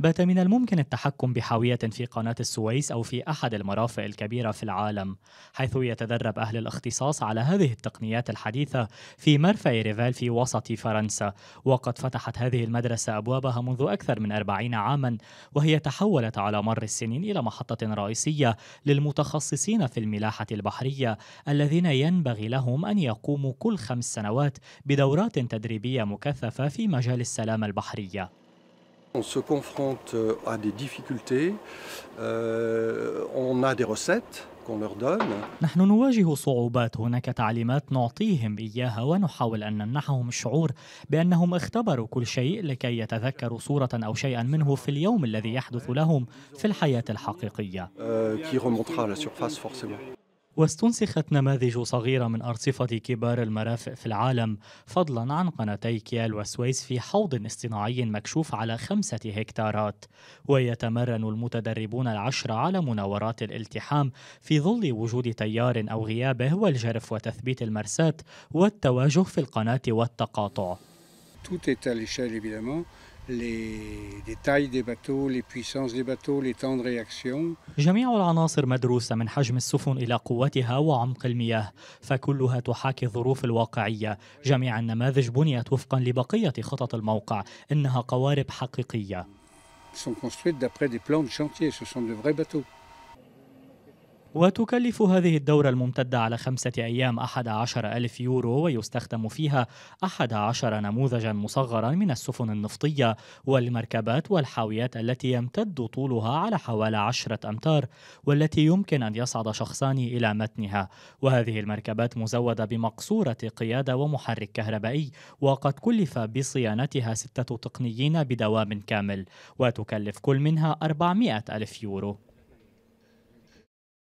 بات من الممكن التحكم بحاوية في قناة السويس أو في أحد المرافق الكبيرة في العالم، حيث يتدرب أهل الاختصاص على هذه التقنيات الحديثة في مرفأ ريفال في وسط فرنسا، وقد فتحت هذه المدرسة أبوابها منذ أكثر من أربعين عاما، وهي تحولت على مر السنين إلى محطة رئيسية للمتخصصين في الملاحة البحرية الذين ينبغي لهم أن يقوموا كل خمس سنوات بدورات تدريبية مكثفة في مجال السلامة البحرية. On se confronte euh, à des difficultés, euh, on a des recettes, نحن نواجه صعوبات هناك تعليمات نعطيهم إياها ونحاول أن نمنحهم الشعور بأنهم اختبروا كل شيء لكي يتذكروا صورة أو شيئا منه في اليوم الذي يحدث لهم في الحياة الحقيقية euh, واستنسخت نماذج صغيرة من أرصفة كبار المرافق في العالم فضلا عن قناتي كيال وسويس في حوض اصطناعي مكشوف على خمسة هكتارات ويتمرن المتدربون العشرة على مناورات الالتحام في ظل وجود تيار أو غيابه والجرف وتثبيت المرسات والتواجه في القناة والتقاطع جميع العناصر مدروسة من حجم السفن إلى قوتها وعمق المياه فكلها تحاكي الظروف الواقعية جميع النماذج بنيت وفقا لبقية خطط الموقع إنها قوارب حقيقية وتكلف هذه الدورة الممتدة على خمسة أيام أحد عشر ألف يورو ويستخدم فيها أحد عشر نموذجا مصغرا من السفن النفطية والمركبات والحاويات التي يمتد طولها على حوالي عشرة أمتار والتي يمكن أن يصعد شخصان إلى متنها وهذه المركبات مزودة بمقصورة قيادة ومحرك كهربائي وقد كلف بصيانتها ستة تقنيين بدوام كامل وتكلف كل منها أربعمائة ألف يورو